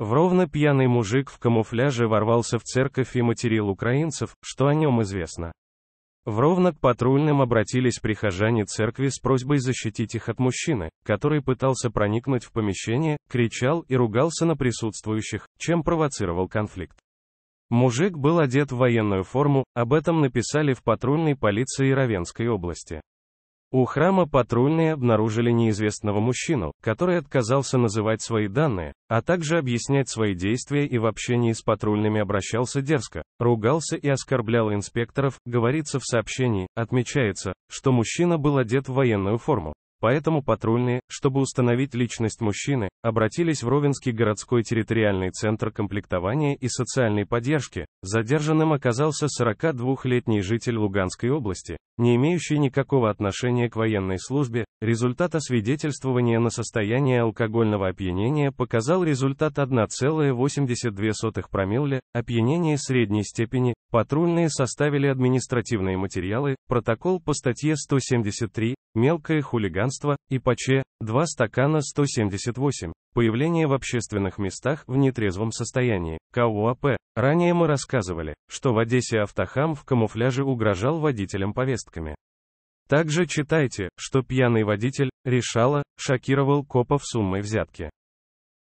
Вровно пьяный мужик в камуфляже ворвался в церковь и материл украинцев, что о нем известно. Вровно к патрульным обратились прихожане церкви с просьбой защитить их от мужчины, который пытался проникнуть в помещение, кричал и ругался на присутствующих, чем провоцировал конфликт. Мужик был одет в военную форму, об этом написали в патрульной полиции Ровенской области. У храма патрульные обнаружили неизвестного мужчину, который отказался называть свои данные, а также объяснять свои действия и в общении с патрульными обращался дерзко, ругался и оскорблял инспекторов, говорится в сообщении, отмечается, что мужчина был одет в военную форму. Поэтому патрульные, чтобы установить личность мужчины, обратились в Ровенский городской территориальный центр комплектования и социальной поддержки. Задержанным оказался 42-летний житель Луганской области, не имеющий никакого отношения к военной службе. Результат освидетельствования на состояние алкогольного опьянения показал результат 1,82 промилле, опьянение средней степени. Патрульные составили административные материалы, протокол по статье 173, мелкое хулиганство пространства, ИПЧ, 2 стакана 178. Появление в общественных местах в нетрезвом состоянии, КОАП. А Ранее мы рассказывали, что в Одессе автохам в камуфляже угрожал водителям повестками. Также читайте, что пьяный водитель, решала, шокировал копов суммой взятки.